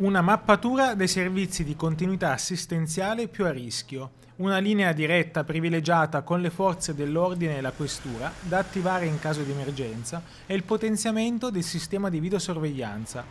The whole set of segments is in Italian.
Una mappatura dei servizi di continuità assistenziale più a rischio, una linea diretta privilegiata con le forze dell'ordine e la questura da attivare in caso di emergenza e il potenziamento del sistema di videosorveglianza,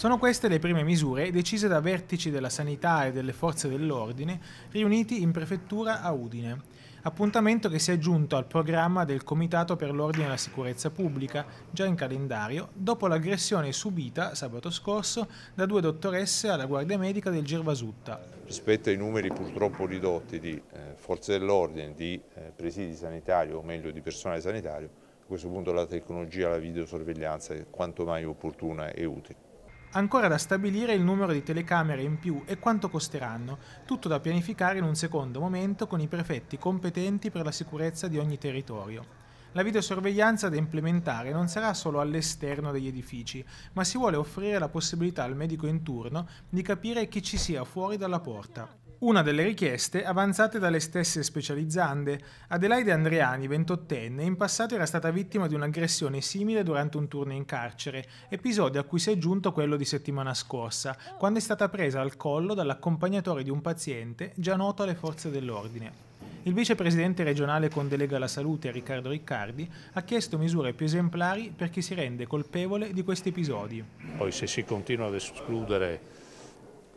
sono queste le prime misure decise da vertici della sanità e delle forze dell'ordine riuniti in prefettura a Udine. Appuntamento che si è aggiunto al programma del Comitato per l'Ordine e la Sicurezza Pubblica, già in calendario, dopo l'aggressione subita sabato scorso da due dottoresse alla Guardia Medica del Gervasutta. Rispetto ai numeri purtroppo ridotti di eh, forze dell'ordine, di eh, presidi sanitari o meglio di personale sanitario, a questo punto la tecnologia, la videosorveglianza è quanto mai opportuna e utile. Ancora da stabilire il numero di telecamere in più e quanto costeranno, tutto da pianificare in un secondo momento con i prefetti competenti per la sicurezza di ogni territorio. La videosorveglianza da implementare non sarà solo all'esterno degli edifici, ma si vuole offrire la possibilità al medico in turno di capire chi ci sia fuori dalla porta una delle richieste avanzate dalle stesse specializzande, Adelaide Andreani, 28enne, in passato era stata vittima di un'aggressione simile durante un turno in carcere, episodio a cui si è giunto quello di settimana scorsa, quando è stata presa al collo dall'accompagnatore di un paziente già noto alle forze dell'ordine. Il vicepresidente regionale con delega alla salute Riccardo Riccardi ha chiesto misure più esemplari per chi si rende colpevole di questi episodi. Poi se si continua ad escludere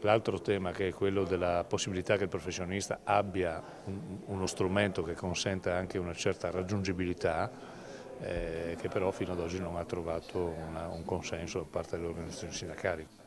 L'altro tema che è quello della possibilità che il professionista abbia un, uno strumento che consenta anche una certa raggiungibilità eh, che però fino ad oggi non ha trovato una, un consenso da parte delle organizzazioni sindacali.